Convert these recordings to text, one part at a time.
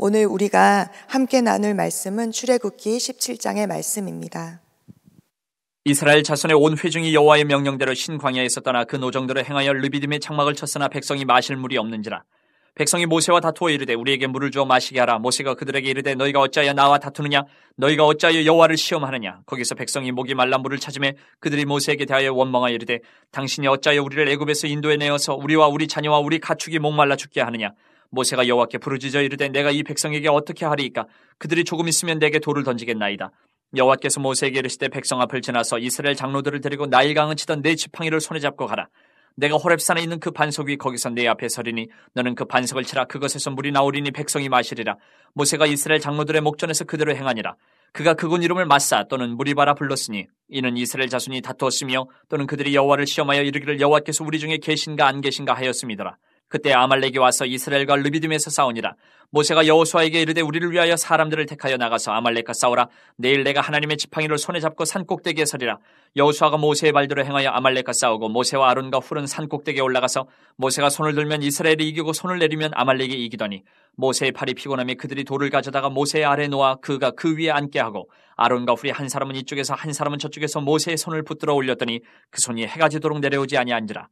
오늘 우리가 함께 나눌 말씀은 출애굽기 17장의 말씀입니다. 이스라엘 자손의 온 회중이 여호와의 명령대로 신광야에서 떠나 그 노정들을 행하여 르비딤의 창막을 쳤으나 백성이 마실 물이 없는지라 백성이 모세와 다투어 이르되 우리에게 물을 주어 마시게 하라 모세가 그들에게 이르되 너희가 어찌하여 나와 다투느냐 너희가 어찌하여 여호와를 시험하느냐 거기서 백성이 목이 말라 물을 찾음에 그들이 모세에게 대하여 원망하여 이르되 당신이 어찌하여 우리를 애굽에서 인도에 내어서 우리와 우리 자녀와 우리 가축이 목말라 죽게 하느냐 모세가 여호와께 부르짖어 이르되 내가 이 백성에게 어떻게 하리이까 그들이 조금 있으면 내게 돌을 던지겠나이다 여호와께서 모세에게 이르시되 백성 앞을 지나서 이스라엘 장로들을 데리고 나일강을 치던 내 지팡이를 손에 잡고 가라 내가 호렙산에 있는 그 반석 위 거기서 내 앞에 서리니 너는 그 반석을 치라 그것에서 물이 나오리니 백성이 마시리라 모세가 이스라엘 장로들의 목전에서 그대로 행하니라 그가 그 군 이름을 마사 또는 무리바라 불렀으니 이는 이스라엘 자손이 다투었으며 또는 그들이 여호와를 시험하여 이르기를 여호와께서 우리 중에 계신가 안 계신가 하였음이더라 그때 아말렉이 와서 이스라엘과 르비딤에서 싸우니라. 모세가 여호수아에게 이르되 우리를 위하여 사람들을 택하여 나가서 아말렉과 싸우라. 내일 내가 하나님의 지팡이를 손에 잡고 산 꼭대기에 서리라. 여호수아가 모세의 발대로 행하여 아말렉과 싸우고 모세와 아론과 훌은 산 꼭대기에 올라가서 모세가 손을 들면 이스라엘이 이기고 손을 내리면 아말렉이 이기더니 모세의 팔이 피곤함에 그들이 돌을 가져다가 모세의 아래 놓아 그가 그 위에 앉게 하고 아론과 훌이 한 사람은 이쪽에서 한 사람은 저쪽에서 모세의 손을 붙들어 올렸더니 그 손이 해가 지도록 내려오지 아니한지라.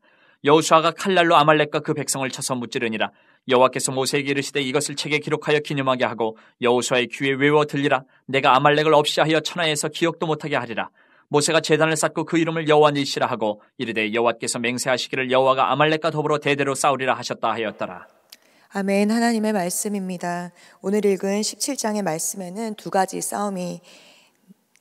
여호수아가 칼날로 아말렉과 그 백성을 쳐서 무찌르니라 여호와께서 모세에게 이르시되 이것을 책에 기록하여 기념하게 하고 여호수아의 귀에 외워 들리라 내가 아말렉을 없이 하여 천하에서 기억도 못하게 하리라 모세가 재단을 쌓고 그 이름을 여호와 니시라 하고 이르되 여호와께서 맹세하시기를 여호와가 아말렉과 더불어 대대로 싸우리라 하셨다 하였더라 아멘 하나님의 말씀입니다. 오늘 읽은 17장의 말씀에는 두 가지 싸움이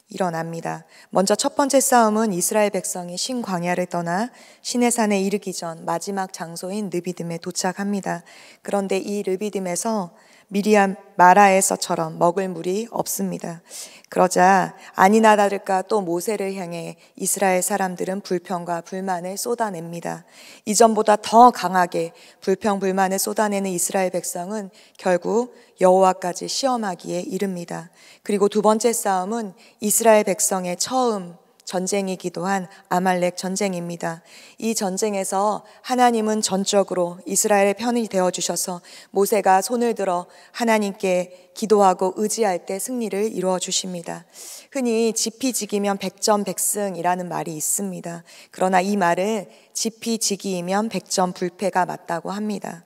일어납니다. 먼저 첫 번째 싸움은 이스라엘 백성이 신광야를 떠나 시내산에 이르기 전 마지막 장소인 르비듬에 도착합니다. 그런데 이르비듬에서 미리암 마라에서처럼 먹을 물이 없습니다. 그러자 아니나 다를까 또 모세를 향해 이스라엘 사람들은 불평과 불만을 쏟아냅니다. 이전보다 더 강하게 불평 불만을 쏟아내는 이스라엘 백성은 결국 여호와까지 시험하기에 이릅니다. 그리고 두 번째 싸움은 이스라엘 백성의 처음 전쟁이기도 한 아말렉 전쟁입니다. 이 전쟁에서 하나님은 전적으로 이스라엘의 편이 되어 주셔서 모세가 손을 들어 하나님께 기도하고 의지할 때 승리를 이루어 주십니다. 흔히 지피지기면 백전백승이라는 말이 있습니다. 그러나 이 말을 지피지기이면 백전불패가 맞다고 합니다.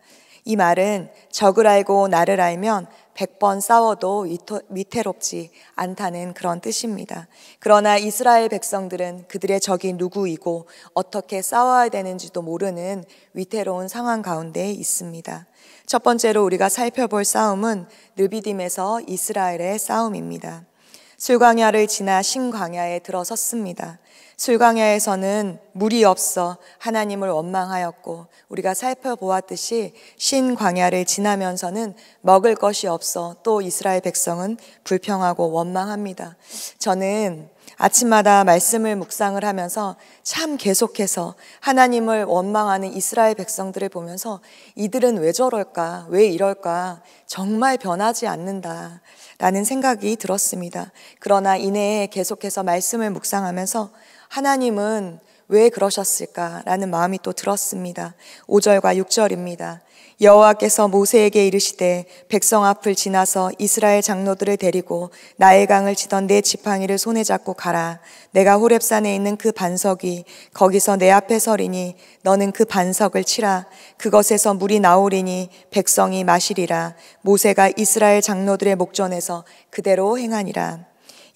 이 말은 적을 알고 나를 알면 백 번 싸워도 위태롭지 않다는 그런 뜻입니다. 그러나 이스라엘 백성들은 그들의 적이 누구이고 어떻게 싸워야 되는지도 모르는 위태로운 상황 가운데 있습니다. 첫 번째로 우리가 살펴볼 싸움은 느비딤에서 이스라엘의 싸움입니다. 술광야를 지나 신광야에 들어섰습니다. 술광야에서는 물이 없어 하나님을 원망하였고 우리가 살펴보았듯이 신광야를 지나면서는 먹을 것이 없어 또 이스라엘 백성은 불평하고 원망합니다. 저는 아침마다 말씀을 묵상을 하면서 참 계속해서 하나님을 원망하는 이스라엘 백성들을 보면서 이들은 왜 저럴까? 왜 이럴까? 정말 변하지 않는다. 라는 생각이 들었습니다. 그러나 이내에 계속해서 말씀을 묵상하면서 하나님은 왜 그러셨을까라는 마음이 또 들었습니다. 5절과 6절입니다. 여호와께서 모세에게 이르시되 백성 앞을 지나서 이스라엘 장로들을 데리고 나의 강을 치던 내 지팡이를 손에 잡고 가라. 내가 호렙산에 있는 그 반석이 거기서 내 앞에 서리니 너는 그 반석을 치라. 그것에서 물이 나오리니 백성이 마시리라. 모세가 이스라엘 장로들의 목전에서 그대로 행하니라.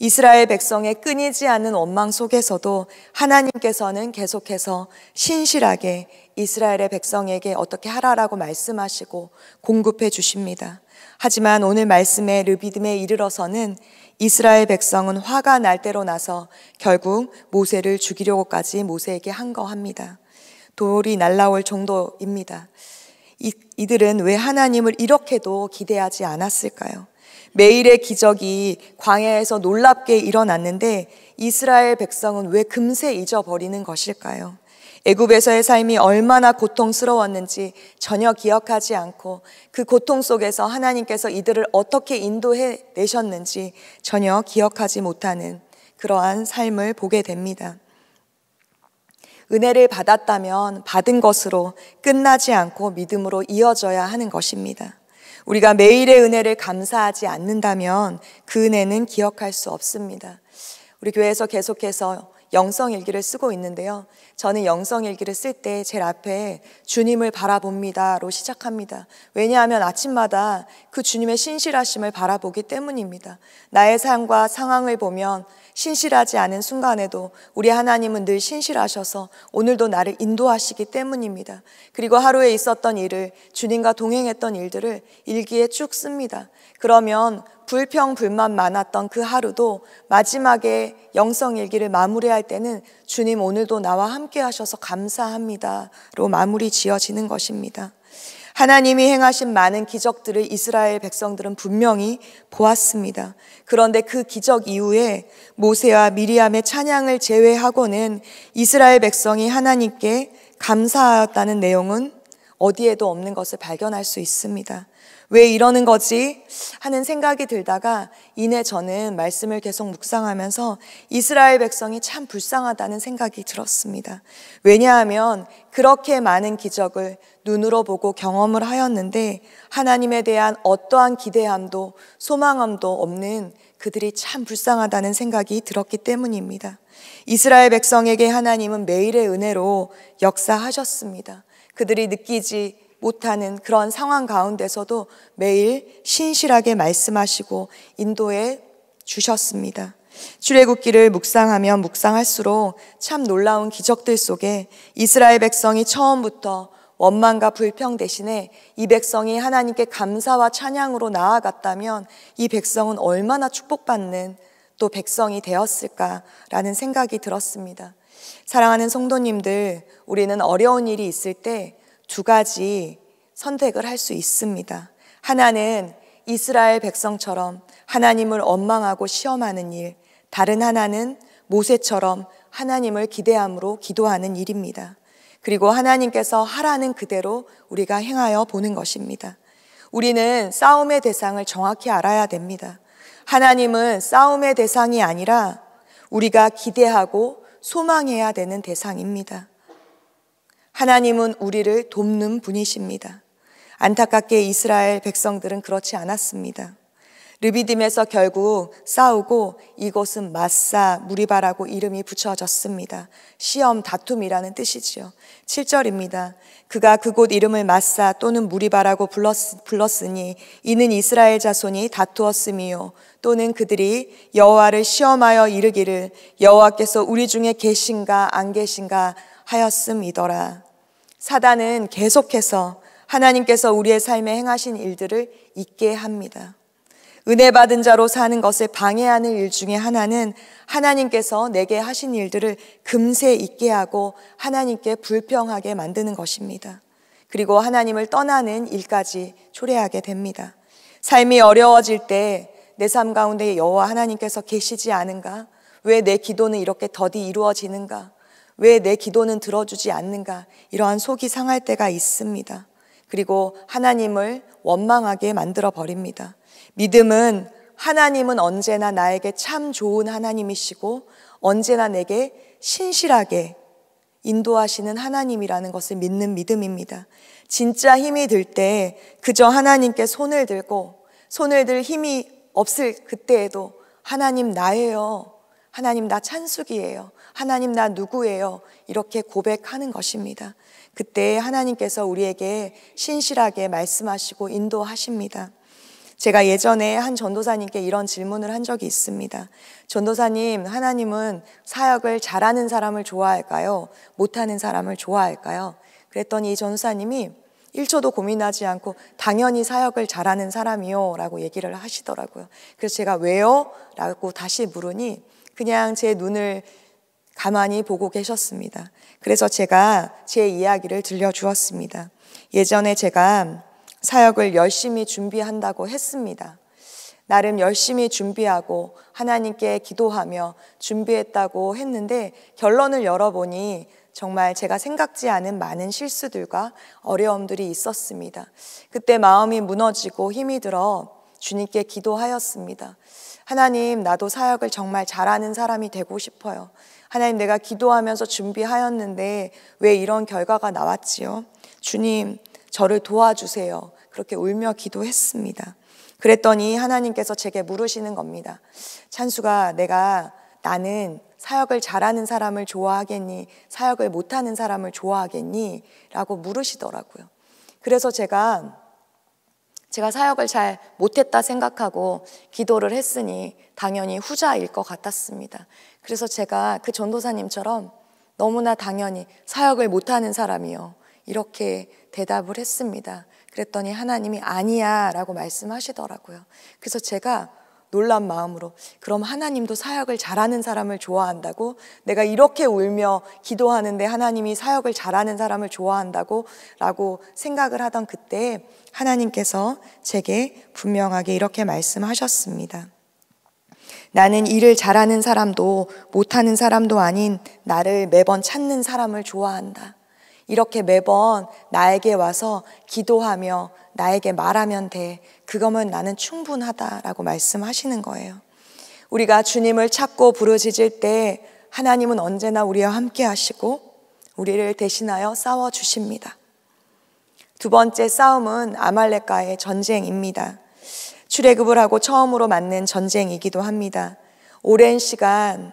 이스라엘 백성의 끊이지 않는 원망 속에서도 하나님께서는 계속해서 신실하게 이스라엘의 백성에게 어떻게 하라라고 말씀하시고 공급해 주십니다. 하지만 오늘 말씀의 르비듬에 이르러서는 이스라엘 백성은 화가 날 때로 나서 결국 모세를 죽이려고까지 모세에게 한 거합니다. 돌이 날라올 정도입니다. 이, 이들은 왜 하나님을 이렇게도 기대하지 않았을까요? 매일의 기적이 광야에서 놀랍게 일어났는데 이스라엘 백성은 왜 금세 잊어버리는 것일까요? 애굽에서의 삶이 얼마나 고통스러웠는지 전혀 기억하지 않고 그 고통 속에서 하나님께서 이들을 어떻게 인도해 내셨는지 전혀 기억하지 못하는 그러한 삶을 보게 됩니다. 은혜를 받았다면 받은 것으로 끝나지 않고 믿음으로 이어져야 하는 것입니다. 우리가 매일의 은혜를 감사하지 않는다면 그 은혜는 기억할 수 없습니다. 우리 교회에서 계속해서 영성일기를 쓰고 있는데요. 저는 영성일기를 쓸 때 제일 앞에 주님을 바라봅니다로 시작합니다. 왜냐하면 아침마다 그 주님의 신실하심을 바라보기 때문입니다. 나의 삶과 상황을 보면 신실하지 않은 순간에도 우리 하나님은 늘 신실하셔서 오늘도 나를 인도하시기 때문입니다. 그리고 하루에 있었던 일을 주님과 동행했던 일들을 일기에 쭉 씁니다. 그러면 불평 불만 많았던 그 하루도 마지막에 영성 일기를 마무리할 때는 주님 오늘도 나와 함께 하셔서 감사합니다로 마무리 지어지는 것입니다. 하나님이 행하신 많은 기적들을 이스라엘 백성들은 분명히 보았습니다. 그런데 그 기적 이후에 모세와 미리암의 찬양을 제외하고는 이스라엘 백성이 하나님께 감사하였다는 내용은 어디에도 없는 것을 발견할 수 있습니다. 왜 이러는 거지? 하는 생각이 들다가 이내 저는 말씀을 계속 묵상하면서 이스라엘 백성이 참 불쌍하다는 생각이 들었습니다. 왜냐하면 그렇게 많은 기적을 눈으로 보고 경험을 하였는데 하나님에 대한 어떠한 기대함도 소망함도 없는 그들이 참 불쌍하다는 생각이 들었기 때문입니다. 이스라엘 백성에게 하나님은 매일의 은혜로 역사하셨습니다. 그들이 느끼지 못하는 그런 상황 가운데서도 매일 신실하게 말씀하시고 인도해 주셨습니다. 출애굽기를 묵상하면 묵상할수록 참 놀라운 기적들 속에 이스라엘 백성이 처음부터 원망과 불평 대신에 이 백성이 하나님께 감사와 찬양으로 나아갔다면 이 백성은 얼마나 축복받는 또 백성이 되었을까라는 생각이 들었습니다. 사랑하는 성도님들, 우리는 어려운 일이 있을 때 두 가지 선택을 할 수 있습니다. 하나는 이스라엘 백성처럼 하나님을 원망하고 시험하는 일, 다른 하나는 모세처럼 하나님을 기대함으로 기도하는 일입니다. 그리고 하나님께서 하라는 그대로 우리가 행하여 보는 것입니다. 우리는 싸움의 대상을 정확히 알아야 됩니다. 하나님은 싸움의 대상이 아니라 우리가 기대하고 소망해야 되는 대상입니다. 하나님은 우리를 돕는 분이십니다. 안타깝게 이스라엘 백성들은 그렇지 않았습니다. 르비딤에서 결국 싸우고 이곳은 마사 무리바라고 이름이 붙여졌습니다. 시험 다툼이라는 뜻이지요. 7절입니다. 그가 그곳 이름을 마사 또는 무리바라고 불렀, 으니 이는 이스라엘 자손이 다투었음이요 또는 그들이 여호와를 시험하여 이르기를 여호와께서 우리 중에 계신가 안 계신가 하였음이더라. 사단은 계속해서 하나님께서 우리의 삶에 행하신 일들을 잊게 합니다. 은혜 받은 자로 사는 것을 방해하는 일 중에 하나는 하나님께서 내게 하신 일들을 금세 잊게 하고 하나님께 불평하게 만드는 것입니다. 그리고 하나님을 떠나는 일까지 초래하게 됩니다. 삶이 어려워질 때 내 삶 가운데 여호와 하나님께서 계시지 않은가? 왜 내 기도는 이렇게 더디 이루어지는가? 왜 내 기도는 들어주지 않는가? 이러한 속이 상할 때가 있습니다. 그리고 하나님을 원망하게 만들어 버립니다. 믿음은 하나님은 언제나 나에게 참 좋은 하나님이시고 언제나 내게 신실하게 인도하시는 하나님이라는 것을 믿는 믿음입니다. 진짜 힘이 들 때 그저 하나님께 손을 들고 손을 들 힘이 없을 그때에도 하나님 나예요. 하나님 나 찬숙이에요. 하나님 나 누구예요. 이렇게 고백하는 것입니다. 그때 하나님께서 우리에게 신실하게 말씀하시고 인도하십니다. 제가 예전에 한 전도사님께 이런 질문을 한 적이 있습니다. 전도사님, 하나님은 사역을 잘하는 사람을 좋아할까요? 못하는 사람을 좋아할까요? 그랬더니 이 전도사님이 1초도 고민하지 않고 당연히 사역을 잘하는 사람이요 라고 얘기를 하시더라고요. 그래서 제가 왜요? 라고 다시 물으니 그냥 제 눈을 가만히 보고 계셨습니다. 그래서 제가 제 이야기를 들려주었습니다. 예전에 제가 사역을 열심히 준비한다고 했습니다. 나름 열심히 준비하고 하나님께 기도하며 준비했다고 했는데 결론을 열어보니 정말 제가 생각지 않은 많은 실수들과 어려움들이 있었습니다. 그때 마음이 무너지고 힘이 들어 주님께 기도하였습니다. 하나님, 나도 사역을 정말 잘하는 사람이 되고 싶어요. 하나님, 내가 기도하면서 준비하였는데 왜 이런 결과가 나왔지요? 주님, 저를 도와주세요. 그렇게 울며 기도했습니다. 그랬더니 하나님께서 제게 물으시는 겁니다. 찬수가 내가 나는 사역을 잘하는 사람을 좋아하겠니? 사역을 못하는 사람을 좋아하겠니? 라고 물으시더라고요. 그래서 제가 제가 사역을 잘 못했다 생각하고 기도를 했으니 당연히 후자일 것 같았습니다. 그래서 제가 그 전도사님처럼 너무나 당연히 사역을 못하는 사람이요. 이렇게 대답을 했습니다. 그랬더니 하나님이 아니야 라고 말씀하시더라고요. 그래서 제가 놀란 마음으로 그럼 하나님도 사역을 잘하는 사람을 좋아한다고 내가 이렇게 울며 기도하는데 하나님이 사역을 잘하는 사람을 좋아한다고 라고 생각을 하던 그때 하나님께서 제게 분명하게 이렇게 말씀하셨습니다. 나는 일을 잘하는 사람도 못하는 사람도 아닌 나를 매번 찾는 사람을 좋아한다. 이렇게 매번 나에게 와서 기도하며 나에게 말하면 돼. 그거면 나는 충분하다라고 말씀하시는 거예요. 우리가 주님을 찾고 부르짖을 때 하나님은 언제나 우리와 함께 하시고 우리를 대신하여 싸워 주십니다. 두 번째 싸움은 아말렉과의 전쟁입니다. 출애굽을 하고 처음으로 맞는 전쟁이기도 합니다. 오랜 시간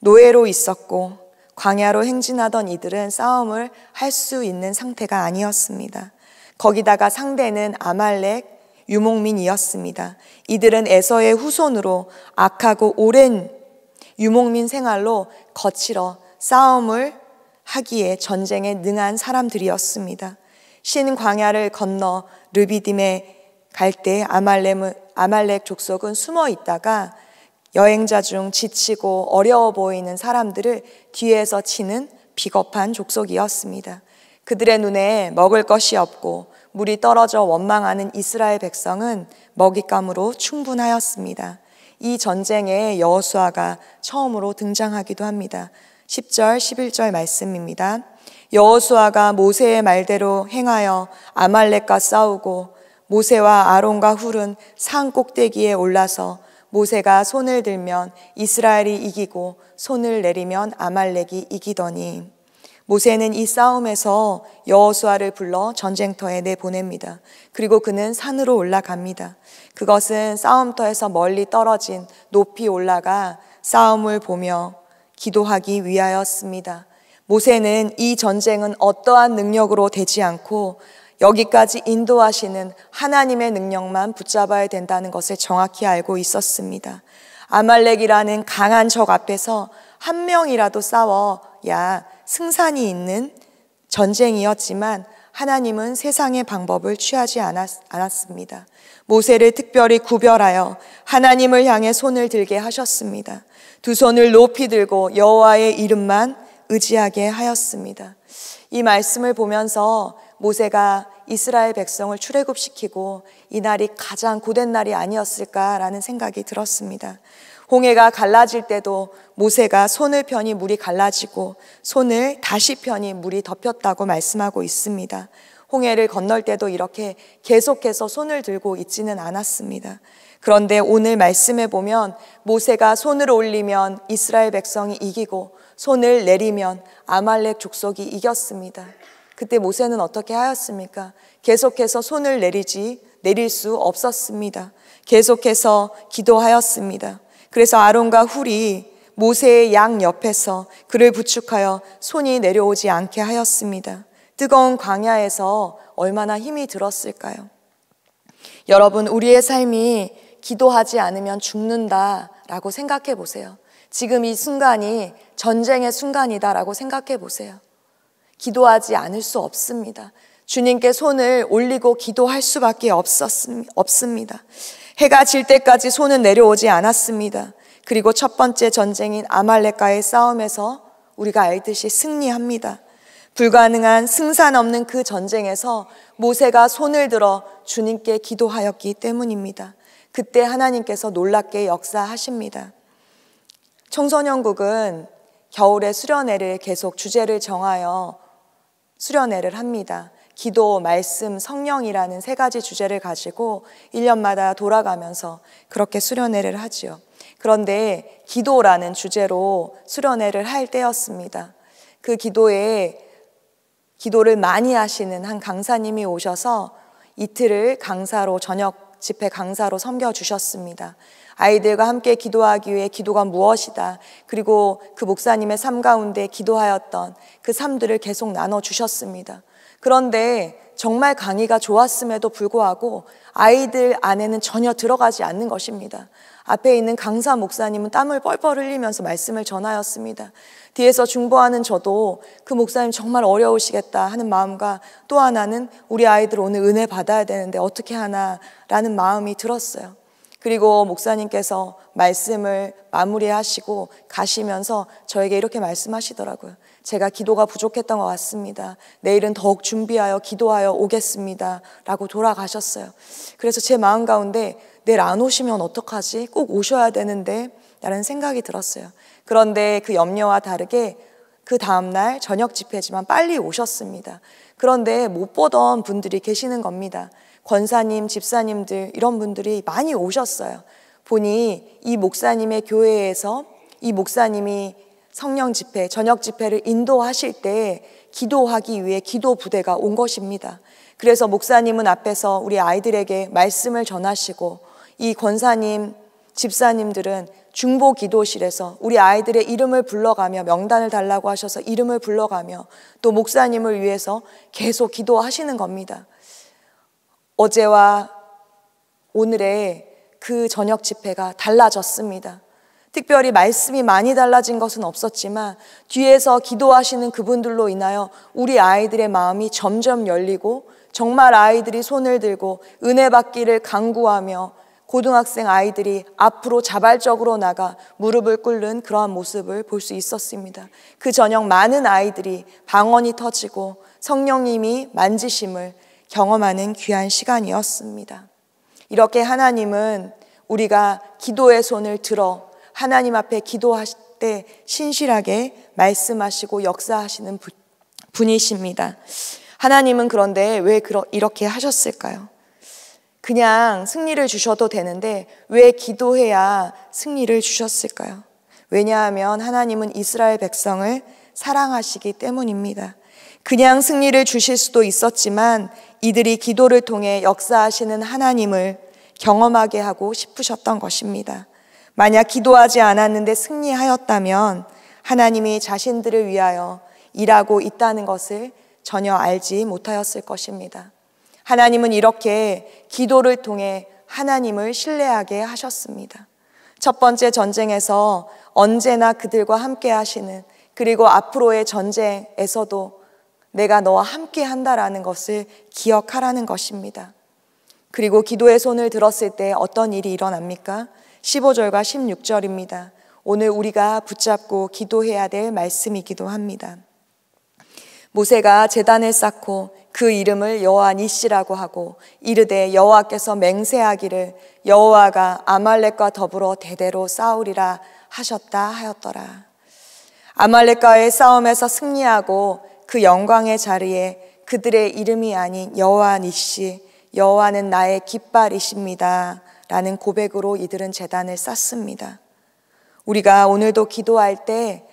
노예로 있었고 광야로 행진하던 이들은 싸움을 할 수 있는 상태가 아니었습니다. 거기다가 상대는 아말렉 유목민이었습니다. 이들은 에서의 후손으로 악하고 오랜 유목민 생활로 거칠어 싸움을 하기에 전쟁에 능한 사람들이었습니다. 신 광야를 건너 르비딤에 갈 때 아말렉 족속은 숨어 있다가 여행자 중 지치고 어려워 보이는 사람들을 뒤에서 치는 비겁한 족속이었습니다. 그들의 눈에 먹을 것이 없고 물이 떨어져 원망하는 이스라엘 백성은 먹잇감으로 충분하였습니다. 이 전쟁에 여호수아가 처음으로 등장하기도 합니다. 10절, 11절 말씀입니다. 여호수아가 모세의 말대로 행하여 아말렉과 싸우고 모세와 아론과 훌은 산 꼭대기에 올라서 모세가 손을 들면 이스라엘이 이기고 손을 내리면 아말렉이 이기더니 모세는 이 싸움에서 여호수아를 불러 전쟁터에 내보냅니다. 그리고 그는 산으로 올라갑니다. 그것은 싸움터에서 멀리 떨어진 높이 올라가 싸움을 보며 기도하기 위하였습니다. 모세는 이 전쟁은 어떠한 능력으로 되지 않고 여기까지 인도하시는 하나님의 능력만 붙잡아야 된다는 것을 정확히 알고 있었습니다. 아말렉이라는 강한 적 앞에서 한 명이라도 싸워야 승산이 있는 전쟁이었지만 하나님은 세상의 방법을 취하지 않았, 않았습니다. 모세를 특별히 구별하여 하나님을 향해 손을 들게 하셨습니다. 두 손을 높이 들고 여호와의 이름만 의지하게 하였습니다. 이 말씀을 보면서 모세가 이스라엘 백성을 출애굽시키고 이 날이 가장 고된 날이 아니었을까라는 생각이 들었습니다. 홍해가 갈라질 때도 모세가 손을 펴니 물이 갈라지고 손을 다시 펴니 물이 덮였다고 말씀하고 있습니다. 홍해를 건널 때도 이렇게 계속해서 손을 들고 있지는 않았습니다. 그런데 오늘 말씀해 보면 모세가 손을 올리면 이스라엘 백성이 이기고 손을 내리면 아말렉 족속이 이겼습니다. 그때 모세는 어떻게 하였습니까? 계속해서 손을 내리지 내릴 수 없었습니다. 계속해서 기도하였습니다. 그래서 아론과 훌이 모세의 양 옆에서 그를 부축하여 손이 내려오지 않게 하였습니다. 뜨거운 광야에서 얼마나 힘이 들었을까요? 여러분, 우리의 삶이 기도하지 않으면 죽는다라고 생각해 보세요. 지금 이 순간이 전쟁의 순간이다라고 생각해 보세요. 기도하지 않을 수 없습니다. 주님께 손을 올리고 기도할 수밖에 없었, 습니다 해가 질 때까지 손은 내려오지 않았습니다. 그리고 첫 번째 전쟁인 아말렉과의 싸움에서 우리가 알듯이 승리합니다. 불가능한 승산 없는 그 전쟁에서 모세가 손을 들어 주님께 기도하였기 때문입니다. 그때 하나님께서 놀랍게 역사하십니다. 청소년국은 겨울의 수련회를 계속 주제를 정하여 수련회를 합니다. 기도, 말씀, 성령이라는 세 가지 주제를 가지고 1년마다 돌아가면서 그렇게 수련회를 하지요. 그런데 기도라는 주제로 수련회를 할 때였습니다. 그 기도에 기도를 많이 하시는 한 강사님이 오셔서 이틀을 강사로 저녁 집회 강사로 섬겨 주셨습니다. 아이들과 함께 기도하기 위해 기도가 무엇이다. 그리고 그 목사님의 삶 가운데 기도하였던 그 삶들을 계속 나눠주셨습니다. 그런데 정말 강의가 좋았음에도 불구하고 아이들 안에는 전혀 들어가지 않는 것입니다. 앞에 있는 강사 목사님은 땀을 뻘뻘 흘리면서 말씀을 전하였습니다. 뒤에서 중보하는 저도 그 목사님 정말 어려우시겠다 하는 마음과 또 하나는 우리 아이들 오늘 은혜 받아야 되는데 어떻게 하나라는 마음이 들었어요. 그리고 목사님께서 말씀을 마무리하시고 가시면서 저에게 이렇게 말씀하시더라고요. 제가 기도가 부족했던 것 같습니다. 내일은 더욱 준비하여 기도하여 오겠습니다. 라고 돌아가셨어요. 그래서 제 마음 가운데 내일 안 오시면 어떡하지? 꼭 오셔야 되는데 라는 생각이 들었어요. 그런데 그 염려와 다르게 그 다음날 저녁 집회지만 빨리 오셨습니다. 그런데 못 보던 분들이 계시는 겁니다. 권사님, 집사님들 이런 분들이 많이 오셨어요. 보니 이 목사님의 교회에서 이 목사님이 성령 집회, 저녁 집회를 인도하실 때 기도하기 위해 기도 부대가 온 것입니다. 그래서 목사님은 앞에서 우리 아이들에게 말씀을 전하시고 이 권사님, 집사님들은 중보 기도실에서 우리 아이들의 이름을 불러가며 명단을 달라고 하셔서 이름을 불러가며 또 목사님을 위해서 계속 기도하시는 겁니다. 어제와 오늘의 그 저녁 집회가 달라졌습니다. 특별히 말씀이 많이 달라진 것은 없었지만 뒤에서 기도하시는 그분들로 인하여 우리 아이들의 마음이 점점 열리고 정말 아이들이 손을 들고 은혜 받기를 강구하며 고등학생 아이들이 앞으로 자발적으로 나가 무릎을 꿇는 그러한 모습을 볼 수 있었습니다. 그 저녁 많은 아이들이 방언이 터지고 성령님이 만지심을 경험하는 귀한 시간이었습니다. 이렇게 하나님은 우리가 기도의 손을 들어 하나님 앞에 기도하실 때 신실하게 말씀하시고 역사하시는 분이십니다. 하나님은 그런데 왜 이렇게 하셨을까요? 그냥 승리를 주셔도 되는데 왜 기도해야 승리를 주셨을까요? 왜냐하면 하나님은 이스라엘 백성을 사랑하시기 때문입니다. 그냥 승리를 주실 수도 있었지만 이들이 기도를 통해 역사하시는 하나님을 경험하게 하고 싶으셨던 것입니다. 만약 기도하지 않았는데 승리하였다면 하나님이 자신들을 위하여 일하고 있다는 것을 전혀 알지 못하였을 것입니다. 하나님은 이렇게 기도를 통해 하나님을 신뢰하게 하셨습니다. 첫 번째 전쟁에서 언제나 그들과 함께 하시는 그리고 앞으로의 전쟁에서도 내가 너와 함께 한다라는 것을 기억하라는 것입니다. 그리고 기도의 손을 들었을 때 어떤 일이 일어납니까? 15절과 16절입니다. 오늘 우리가 붙잡고 기도해야 될 말씀이기도 합니다. 모세가 재단을 쌓고 그 이름을 여호와 니시라고 하고 이르되 여호와께서 맹세하기를 여호와가 아말렉과 더불어 대대로 싸우리라 하셨다 하였더라. 아말렉과의 싸움에서 승리하고 그 영광의 자리에 그들의 이름이 아닌 여호와 니시 여호와는 나의 깃발이십니다. 라는 고백으로 이들은 재단을 쌓습니다. 우리가 오늘도 기도할 때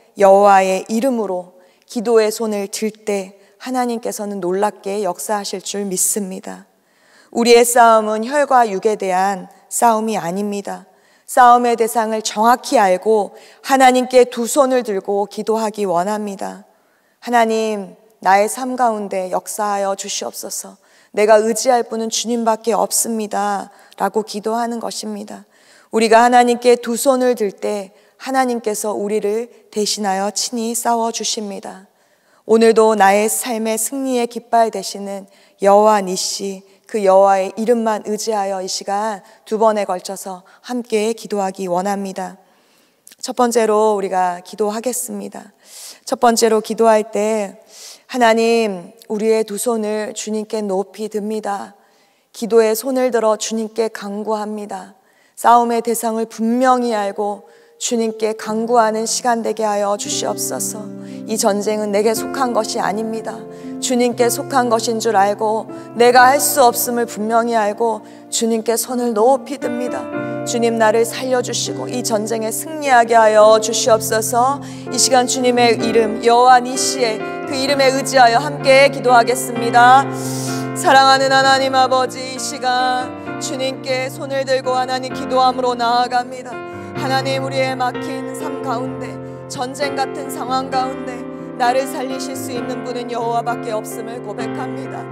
여호와의 이름으로 기도의 손을 들 때 하나님께서는 놀랍게 역사하실 줄 믿습니다. 우리의 싸움은 혈과 육에 대한 싸움이 아닙니다. 싸움의 대상을 정확히 알고 하나님께 두 손을 들고 기도하기 원합니다. 하나님, 나의 삶 가운데 역사하여 주시옵소서. 내가 의지할 분은 주님밖에 없습니다. 라고 기도하는 것입니다. 우리가 하나님께 두 손을 들 때 하나님께서 우리를 대신하여 친히 싸워 주십니다. 오늘도 나의 삶의 승리의 깃발 되시는 여호와 니씨그 여호와의 이름만 의지하여 이 시간 두 번에 걸쳐서 함께 기도하기 원합니다. 첫 번째로 우리가 기도하겠습니다. 첫 번째로 기도할 때 하나님 우리의 두 손을 주님께 높이 듭니다. 기도에 손을 들어 주님께 강구합니다. 싸움의 대상을 분명히 알고 주님께 강구하는 시간 되게 하여 주시옵소서. 이 전쟁은 내게 속한 것이 아닙니다. 주님께 속한 것인 줄 알고 내가 할 수 없음을 분명히 알고 주님께 손을 높이 듭니다. 주님 나를 살려주시고 이 전쟁에 승리하게 하여 주시옵소서. 이 시간 주님의 이름 여호와 니시의 그 이름에 의지하여 함께 기도하겠습니다. 사랑하는 하나님 아버지 이 시간 주님께 손을 들고 하나님 기도함으로 나아갑니다. 하나님 우리의 막힌 삶 가운데 전쟁 같은 상황 가운데 나를 살리실 수 있는 분은 여호와밖에 없음을 고백합니다.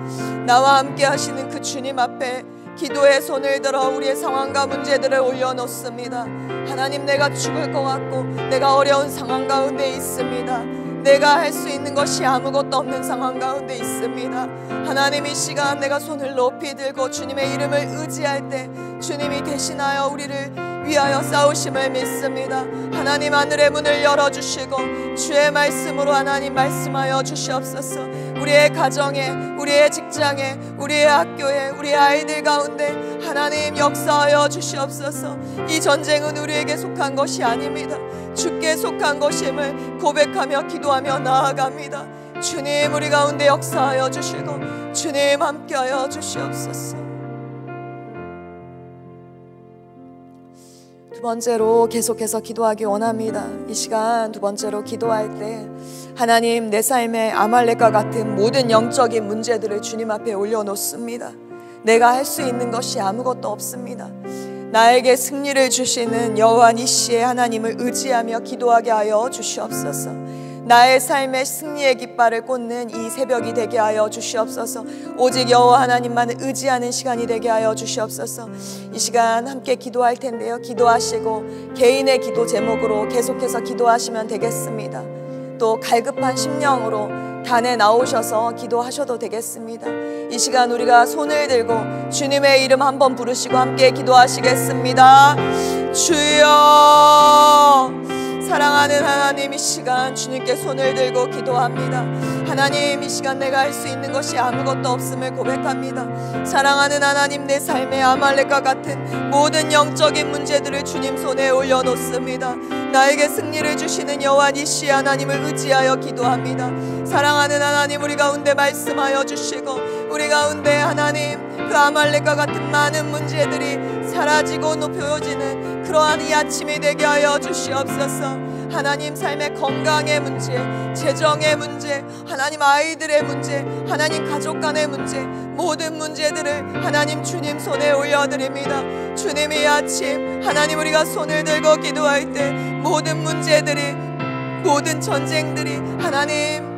나와 함께 하시는 그 주님 앞에 기도의 손을 들어 우리의 상황과 문제들을 올려놓습니다. 하나님 내가 죽을 것 같고 내가 어려운 상황 가운데 있습니다. 내가 할 수 있는 것이 아무것도 없는 상황 가운데 있습니다. 하나님 이 시간 내가 손을 높이 들고 주님의 이름을 의지할 때 주님이 대신하여 우리를 위하여 싸우심을 믿습니다. 하나님 하늘의 문을 열어주시고 주의 말씀으로 하나님 말씀하여 주시옵소서 우리의 가정에 우리의 직장에 우리의 학교에 우리의 아이들 가운데 하나님 역사하여 주시옵소서 이 전쟁은 우리에게 속한 것이 아닙니다. 주께 속한 것임을 고백하며 기도하며 나아갑니다. 주님 우리 가운데 역사하여 주시고 주님 함께하여 주시옵소서. 두 번째로 계속해서 기도하기 원합니다. 이 시간 두 번째로 기도할 때 하나님 내 삶의 아말렉과 같은 모든 영적인 문제들을 주님 앞에 올려놓습니다. 내가 할 수 있는 것이 아무것도 없습니다. 나에게 승리를 주시는 여호와 니시의 하나님을 의지하며 기도하게 하여 주시옵소서. 나의 삶의 승리의 깃발을 꽂는 이 새벽이 되게 하여 주시옵소서. 오직 여호와 하나님만을 의지하는 시간이 되게 하여 주시옵소서. 이 시간 함께 기도할 텐데요. 기도하시고 개인의 기도 제목으로 계속해서 기도하시면 되겠습니다. 또 갈급한 심령으로 단에 나오셔서 기도하셔도 되겠습니다. 이 시간 우리가 손을 들고 주님의 이름 한번 부르시고 함께 기도하시겠습니다. 주여 사랑하는 하나님 이 시간 주님께 손을 들고 기도합니다. 하나님 이 시간 내가 할 수 있는 것이 아무것도 없음을 고백합니다. 사랑하는 하나님 내 삶의 아말렉과 같은 모든 영적인 문제들을 주님 손에 올려놓습니다. 나에게 승리를 주시는 여호와 니시 하나님을 의지하여 기도합니다. 사랑하는 하나님 우리 가운데 말씀하여 주시고 우리 가운데 하나님 그 아말렉과 같은 많은 문제들이 사라지고 높여지는 그러한 이 아침이 되게 하여 주시옵소서. 하나님 삶의 건강의 문제, 재정의 문제, 하나님 아이들의 문제, 하나님 가족 간의 문제, 모든 문제들을 하나님 주님 손에 올려드립니다. 주님이 아침, 하나님 우리가 손을 들고 기도할 때 모든 문제들이, 모든 전쟁들이 하나님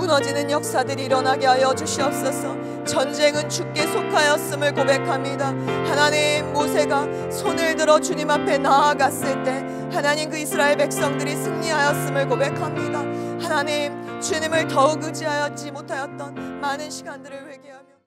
무너지는 역사들이 일어나게 하여 주시옵소서. 전쟁은 주게 속하였음을 고백합니다. 하나님 모세가 손을 들어 주님 앞에 나아갔을 때 하나님 그 이스라엘 백성들이 승리하였음을 고백합니다. 하나님 주님을 더욱 의지하였지 못하였던 많은 시간들을 회개하여